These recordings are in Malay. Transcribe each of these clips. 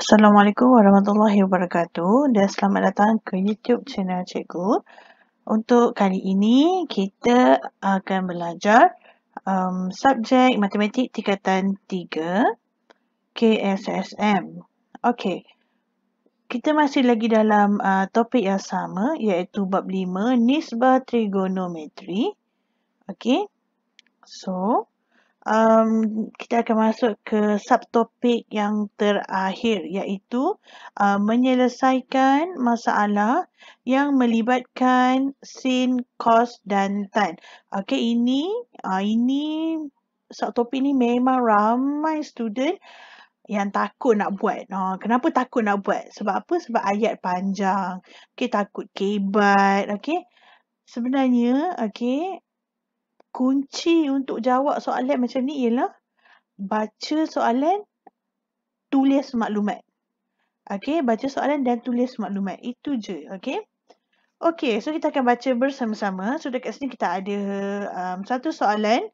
Assalamualaikum warahmatullahi wabarakatuh dan selamat datang ke YouTube channel Cikgu. Untuk kali ini, kita akan belajar um, subjek matematik tingkatan 3 KSSM. Okey, kita masih lagi dalam uh, topik yang sama iaitu bab 5 nisbah trigonometri. Okey, so um, kita akan masuk ke subtopik yang terakhir iaitu uh, menyelesaikan masalah yang melibatkan sin, cos dan tan. Okey, ini uh, ini subtopik ni memang ramai student yang takut nak buat. Oh, kenapa takut nak buat? Sebab apa? Sebab ayat panjang. Okey, takut kebat. Okey. Sebenarnya, okey, kunci untuk jawab soalan macam ni ialah baca soalan, tulis maklumat. Okey, baca soalan dan tulis maklumat. Itu je, okey. Okey, so kita akan baca bersama-sama. So dekat sini kita ada um, satu soalan,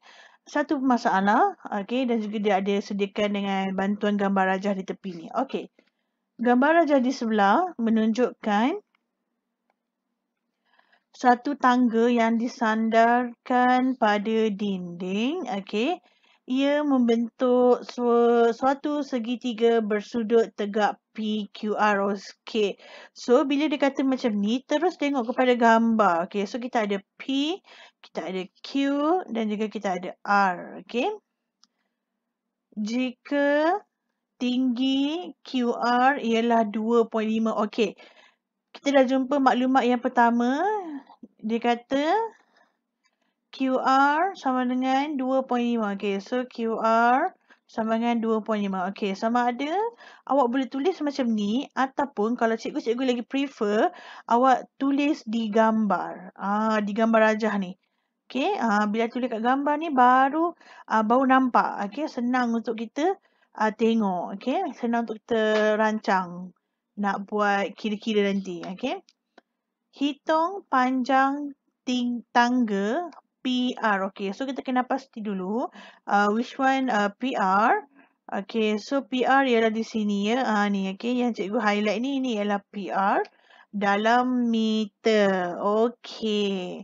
satu masalah, okey dan juga dia ada sediakan dengan bantuan gambar rajah di tepi ni. Okey. Gambar rajah di sebelah menunjukkan satu tangga yang disandarkan pada dinding. Okey. Ia membentuk su suatu segitiga bersudut tegak PQR. Okay. So, bila dia kata macam ni, terus tengok kepada gambar. Okay. So, kita ada P, kita ada Q dan juga kita ada R. Okay. Jika tinggi QR ialah 2.5. Okay kita dah jumpa maklumat yang pertama. Dia kata QR sama dengan 2.5. Okay, so QR sama dengan 2.5. Okay, sama ada awak boleh tulis macam ni ataupun kalau cikgu-cikgu lagi prefer, awak tulis di gambar. Ah, di gambar rajah ni. Okay, ah, bila tulis kat gambar ni baru ah, baru nampak. Okay, senang untuk kita ah, tengok. Okay, senang untuk kita rancang nak buat kira-kira nanti. Okay. Hitung panjang ting tangga PR. Okay, so kita kena pasti dulu uh, which one uh, PR. Okay, so PR ialah di sini ya. Uh, ni, okay, yang cikgu highlight ni, ni ialah PR dalam meter. Okay.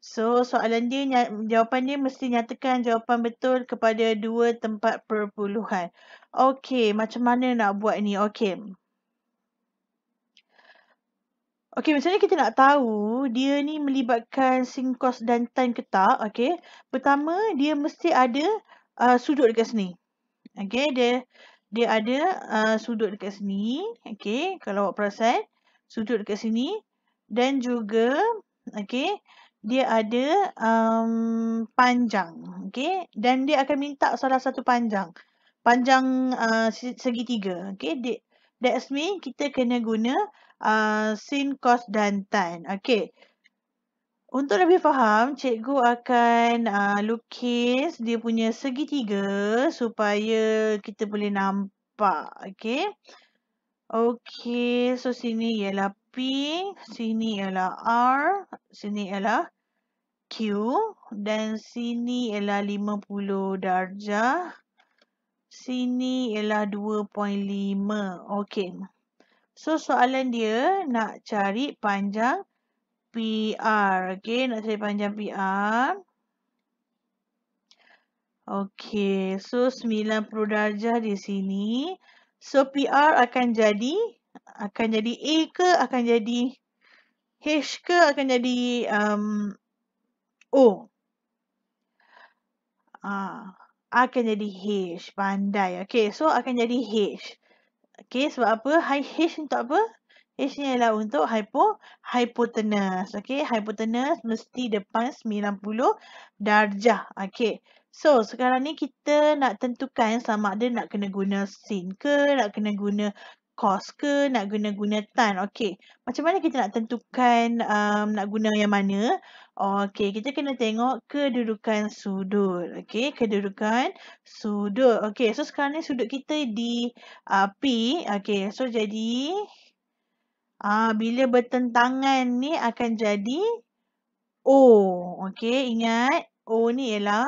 So, soalan dia, jawapan dia mesti nyatakan jawapan betul kepada dua tempat perpuluhan. Okay, macam mana nak buat ni? Okay. Okey, misalnya kita nak tahu dia ni melibatkan sin cos dan tan ke tak. Okay, pertama dia mesti ada uh, sudut dekat sini. okey? dia dia ada uh, sudut dekat sini. okey? kalau awak perasan, sudut dekat sini. Dan juga, okey? dia ada um, panjang. okey? dan dia akan minta salah satu panjang. Panjang uh, segi tiga. Okay, that's mean kita kena guna uh, sin, cos dan tan. Okey. Untuk lebih faham, cikgu akan uh, lukis dia punya segitiga supaya kita boleh nampak. Okey. Okey, so sini ialah P, sini ialah R, sini ialah Q dan sini ialah 50 darjah. Sini ialah 2.5. Okey. So soalan dia nak cari panjang PR. Okay, nak cari panjang PR. Okay, so 90 darjah di sini. So PR akan jadi, akan jadi A ke, akan jadi H ke, akan jadi um, O. Ah, akan jadi H, pandai. Okay, so akan jadi H. Okay, sebab apa? High H untuk apa? H ni adalah untuk hypo, hypotenuse. Okey, hypotenuse mesti depan 90 darjah. Okay, so sekarang ni kita nak tentukan sama ada nak kena guna sin ke, nak kena guna cost ke nak guna-guna tan. Okey, macam mana kita nak tentukan um, nak guna yang mana? Okey, kita kena tengok kedudukan sudut. Okey, kedudukan sudut. Okey, so sekarang ni sudut kita di uh, P. Okey, so jadi uh, bila bertentangan ni akan jadi O. Okey, ingat O ni ialah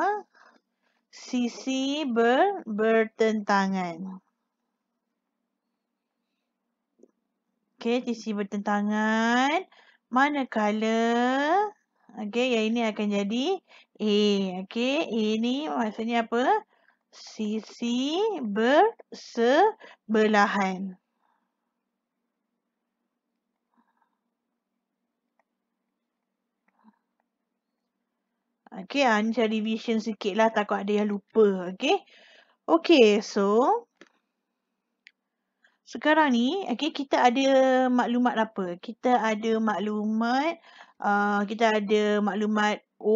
sisi ber, bertentangan. Okey, sisi bertentangan. mana Manakala, okey, yang ini akan jadi A. Okey, ini maksudnya apa? Sisi bersebelahan. Okey, ha, ah, ni saya revision sikit lah. Takut ada yang lupa. Okey. Okey, so sekarang ni okay, kita ada maklumat apa? Kita ada maklumat, uh, kita ada maklumat O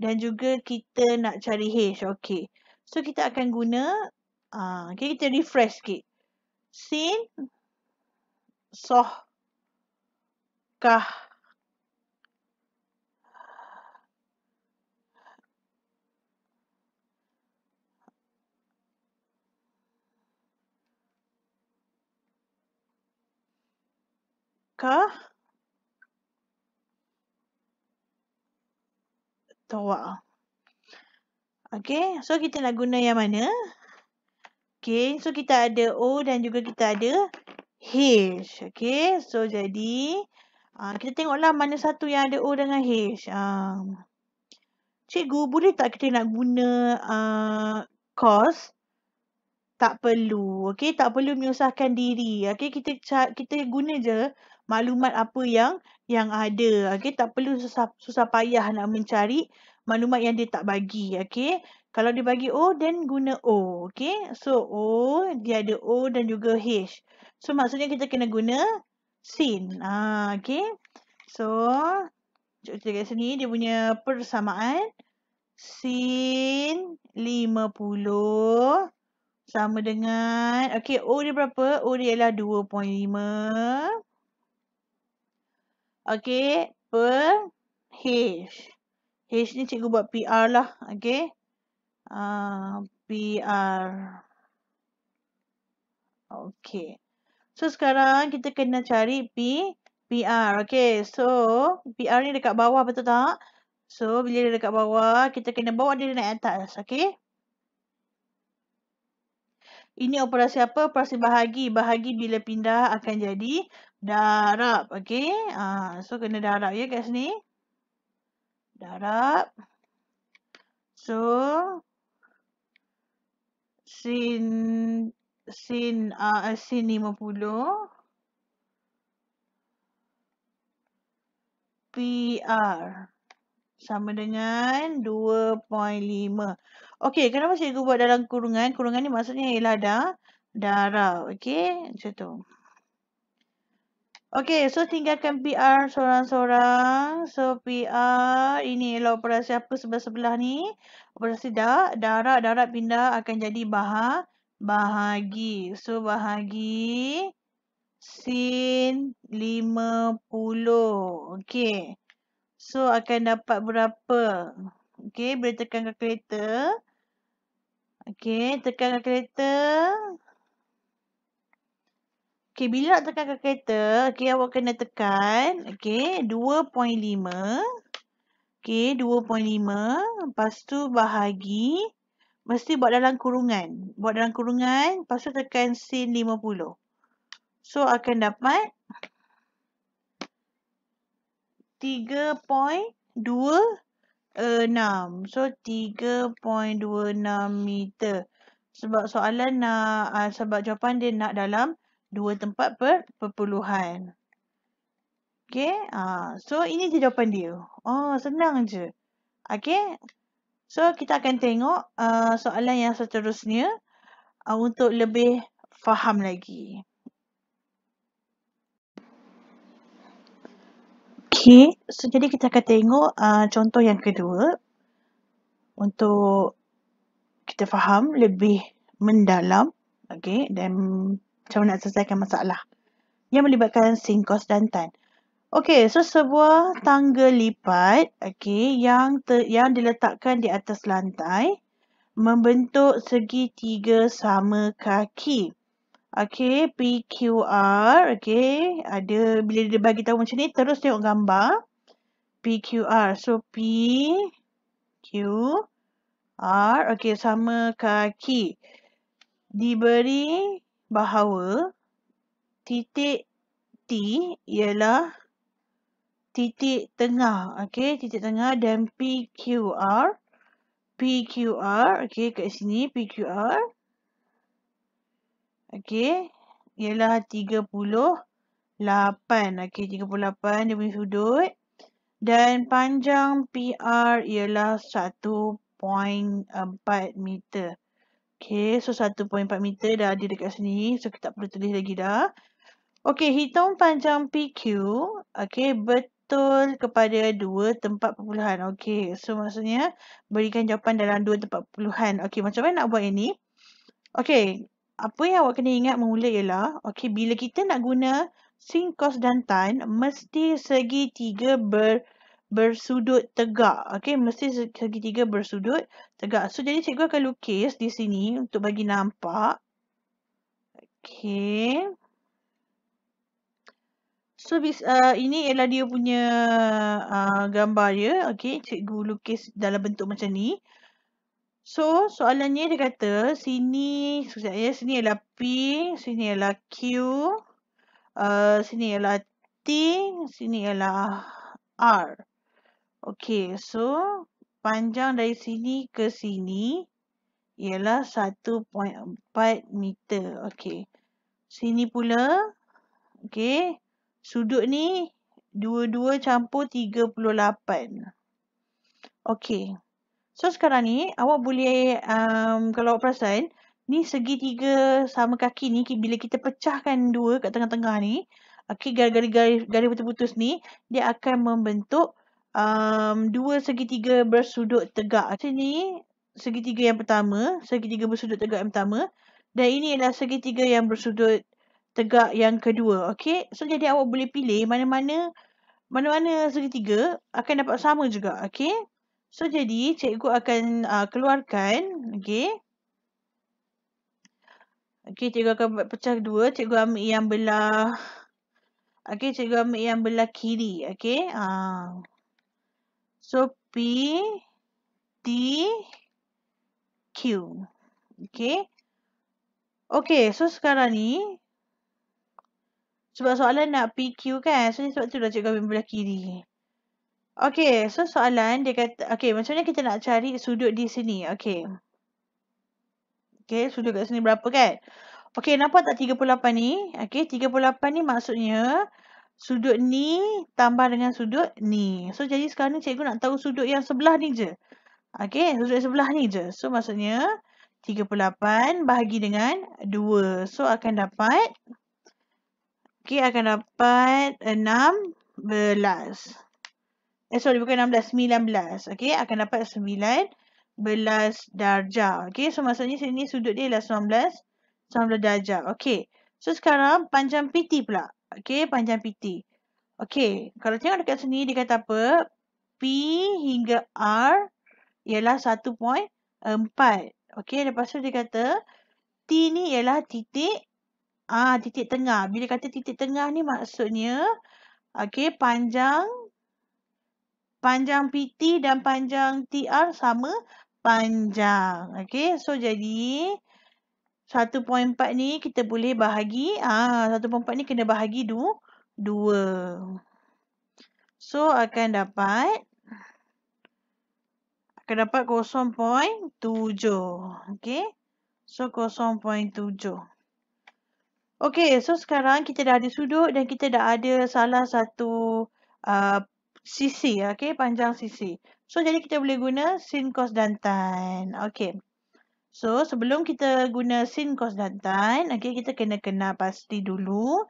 dan juga kita nak cari H. Okay. So kita akan guna, uh, okay, kita refresh sikit. Sin, soh, kah, adakah toa. okay, so kita nak guna yang mana? Okay, so kita ada O dan juga kita ada H. okay, so jadi uh, kita tengoklah mana satu yang ada O dengan H. Uh, cikgu, boleh tak kita nak guna uh, cos? Tak perlu. okay, tak perlu menyusahkan diri. okay, kita kita guna je maklumat apa yang yang ada. Okey, tak perlu susah susah payah nak mencari maklumat yang dia tak bagi. Okey. Kalau dia bagi O then guna O, okey. So O dia ada O dan juga H. So maksudnya kita kena guna sin. Ah, ha, okey. So kita kat sini dia punya persamaan sin 50 sama dengan okey O dia berapa? O dia ialah Okay, per H. H ni cikgu buat PR lah. Okay. Uh, ah, PR. Okay. So, sekarang kita kena cari P, PR. Okay, so PR ni dekat bawah betul tak? So, bila dia dekat bawah, kita kena bawa dia naik atas. Okay. Ini operasi apa? Operasi bahagi. Bahagi bila pindah akan jadi darab. Okey. Ah, so, kena darab ya kat sini. Darab. So, sin, sin, uh, sin 50. PR. Sama dengan 2.5. Okey, kenapa cikgu buat dalam kurungan? Kurungan ni maksudnya ialah dah darab. Okey, macam tu. Okey, so tinggalkan PR seorang-seorang. So, PR ini ialah operasi apa sebelah-sebelah ni. Operasi dah, Darah, darah pindah akan jadi bahag bahagi. So, bahagi sin 50. Okey. So, akan dapat berapa? Okey, boleh tekan kalkulator. Okay, tekan kereta. Okey, bila nak tekan kereta, okey awak kena tekan Okay, 2.5. Okey, 2.5 lepas tu bahagi mesti buat dalam kurungan. Buat dalam kurungan, lepas tu tekan sin 50. So akan dapat enam. So, tiga point dua enam meter. Sebab soalan nak, uh, sebab jawapan dia nak dalam dua tempat per perpuluhan. Okay. Uh, so, ini je jawapan dia. Oh, senang je. Okay. So, kita akan tengok uh, soalan yang seterusnya uh, untuk lebih faham lagi. Okay, so jadi kita akan tengok uh, contoh yang kedua untuk kita faham lebih mendalam okay, dan macam nak selesaikan masalah yang melibatkan sinkos dan tan. Okay, so sebuah tangga lipat okay, yang ter, yang diletakkan di atas lantai membentuk segi tiga sama kaki. Okey, PQR, okey. Ada bila dia bagi tahu macam ni terus tengok gambar. PQR. So P Q R, okey sama kaki. Diberi bahawa titik T ialah titik tengah. Okey, titik tengah dan PQR PQR, okey kat sini PQR Okey. Ialah 38. Okey, 38 dia punya sudut. Dan panjang PR ialah 1.4 meter. Okey, so 1.4 meter dah ada dekat sini. So, kita tak perlu tulis lagi dah. Okey, hitung panjang PQ. Okey, betul kepada dua tempat perpuluhan. Okey, so maksudnya berikan jawapan dalam dua tempat perpuluhan. Okey, macam mana nak buat ini? Okey, apa yang awak kena ingat mula ialah, okay, bila kita nak guna sin cos dan tan, mesti segi tiga ber, bersudut tegak. Okay, mesti segi tiga bersudut tegak. So, jadi cikgu akan lukis di sini untuk bagi nampak. Okay. So, uh, ini ialah dia punya uh, gambar dia. Okay, cikgu lukis dalam bentuk macam ni. So, soalannya dia kata sini, sekejap ya, sini ialah P, sini ialah Q, uh, sini ialah T, sini ialah R. Okay, so panjang dari sini ke sini ialah 1.4 meter. Okay, sini pula, okay, sudut ni dua campur 38. Okay. So sekarang ni awak boleh um, kalau awak perasan ni segi tiga sama kaki ni bila kita pecahkan dua kat tengah-tengah ni okay, garis-garis putus-putus ni dia akan membentuk um, dua segitiga bersudut tegak. Sini segitiga yang pertama, segitiga bersudut tegak yang pertama dan ini adalah segitiga yang bersudut tegak yang kedua. Okay? So jadi awak boleh pilih mana-mana mana-mana segitiga akan dapat sama juga. Okay? So jadi cikgu akan uh, keluarkan, okey. Okey, cikgu akan pecah dua, cikgu ambil yang belah Okey, cikgu ambil yang belah kiri, okey. Uh. So P T, Q. Okey. Okey, so sekarang ni sebab soalan nak PQ kan. So sebab tu dah cikgu ambil belah kiri. Okay, so soalan dia kata, okay, macam mana kita nak cari sudut di sini? Okay. Okay, sudut kat sini berapa kan? Okay, nampak tak 38 ni? Okay, 38 ni maksudnya sudut ni tambah dengan sudut ni. So, jadi sekarang ni cikgu nak tahu sudut yang sebelah ni je. Okay, sudut sebelah ni je. So, maksudnya 38 bahagi dengan 2. So, akan dapat, okay, akan dapat 16 eh, sorry bukan 16, 19. Okey, akan dapat 19 darjah. Okey, so maksudnya sini sudut dia ialah 19, 19 darjah. Okey, so sekarang panjang PT pula. Okey, panjang PT. Okey, kalau tengok dekat sini dia kata apa? P hingga R ialah 1.4. Okey, lepas tu dia kata T ni ialah titik ah titik tengah. Bila kata titik tengah ni maksudnya okey panjang panjang PT dan panjang TR sama panjang. Okey, so jadi 1.4 ni kita boleh bahagi ah ha, 1.4 ni kena bahagi 2. So akan dapat akan dapat 0.7. Okey. So 0.7. Okey, so sekarang kita dah ada sudut dan kita dah ada salah satu uh, sisi okay, panjang sisi so jadi kita boleh guna sin cos dan tan Okay. so sebelum kita guna sin cos dan tan okey kita kena kenal pasti dulu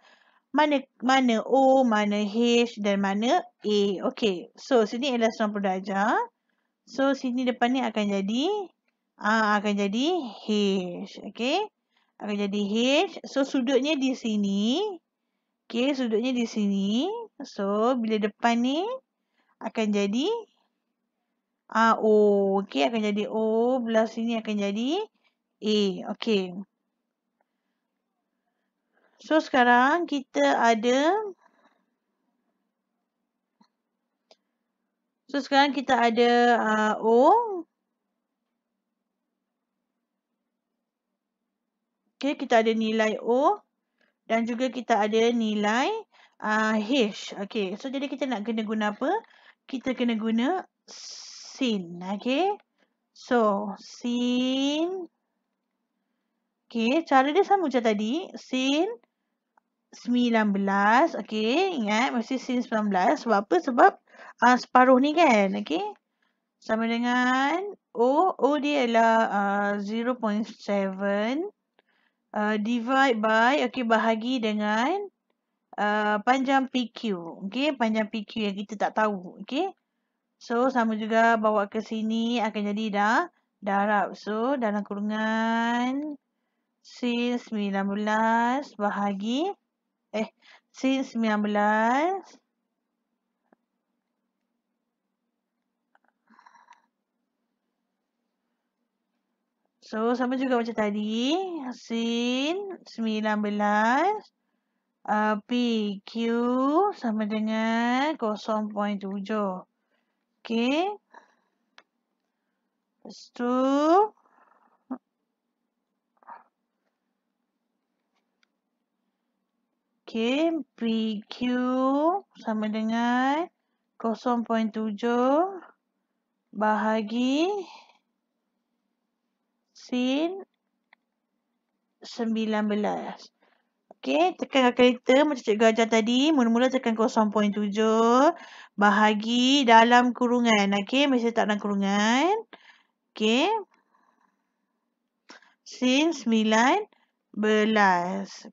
mana mana o mana h dan mana a Okay. so sini ialah 90 darjah so sini depan ni akan jadi uh, akan jadi h okay? akan jadi h so sudutnya di sini Okey, sudutnya di sini. So, bila depan ni akan jadi A, ah, O. Okey, akan jadi O. Belah sini akan jadi A. Okey. So, sekarang kita ada So, sekarang kita ada uh, O. Okey, kita ada nilai O dan juga kita ada nilai uh, H. Okay, so jadi kita nak kena guna apa? Kita kena guna sin, okay? So, sin, okay, cara dia sama macam tadi, sin 19, okay, ingat, mesti sin 19, sebab apa? Sebab uh, separuh ni kan, okay? Sama dengan O, O dia ialah uh, Uh, divide by, okey, bahagi dengan uh, panjang PQ. Okey, panjang PQ yang kita tak tahu. Okey. So, sama juga bawa ke sini akan jadi dah darab. So, dalam kurungan sin 19 bahagi, eh, sin 19 bahagi. So sama juga macam tadi. Sin 19. Uh, PQ sama dengan 0.7. Okay. Lepas tu. Okay, PQ sama dengan 0.7 bahagi sin 19. Okey, tekan kalkulator macam cikgu ajar tadi. Mula-mula tekan 0.7 bahagi dalam kurungan. Okey, mesti tak dalam kurungan. Okey. Sin 19.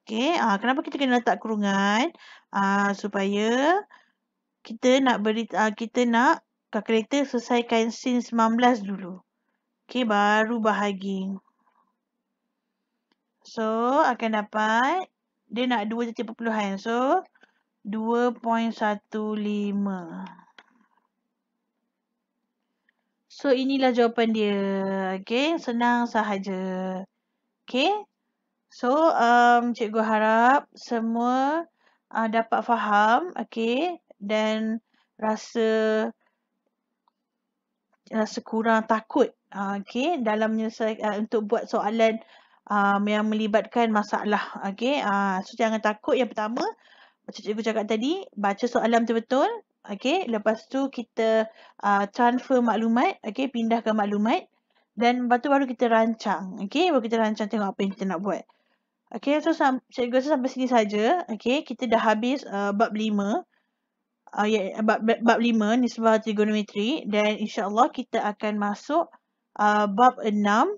Okey, ah, kenapa kita kena letak kurungan? Ah, supaya kita nak beri ah, kita nak kalkulator selesaikan sin 19 dulu. Okay baru bahagi. So, akan dapat dia nak 2 titik perpuluhan. So, 2.15. So, inilah jawapan dia. Okay senang sahaja. Okay, So, um, cikgu harap semua uh, dapat faham. okay Dan rasa rasa kurang takut Ah, okay, dalam menyelesaikan uh, untuk buat soalan uh, yang melibatkan masalah. Okay, uh, ah, so jangan takut. Yang pertama, macam cikgu cakap tadi, baca soalan betul-betul. Okay, lepas tu kita uh, transfer maklumat, okay, pindahkan maklumat. Dan lepas tu baru kita rancang. Okay, baru kita rancang tengok apa yang kita nak buat. Okay, so cikgu rasa sampai sini saja. Okay, kita dah habis uh, bab lima. Uh, ya, bab, bab lima ni sebab trigonometri dan insyaAllah kita akan masuk Uh, bab 6.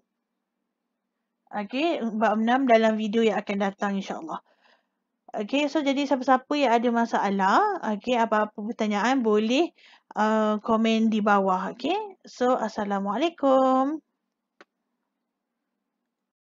Okey, bab 6 dalam video yang akan datang insya-Allah. Okey, so jadi siapa-siapa yang ada masalah, okey, apa-apa pertanyaan boleh uh, komen di bawah, okey. So, assalamualaikum.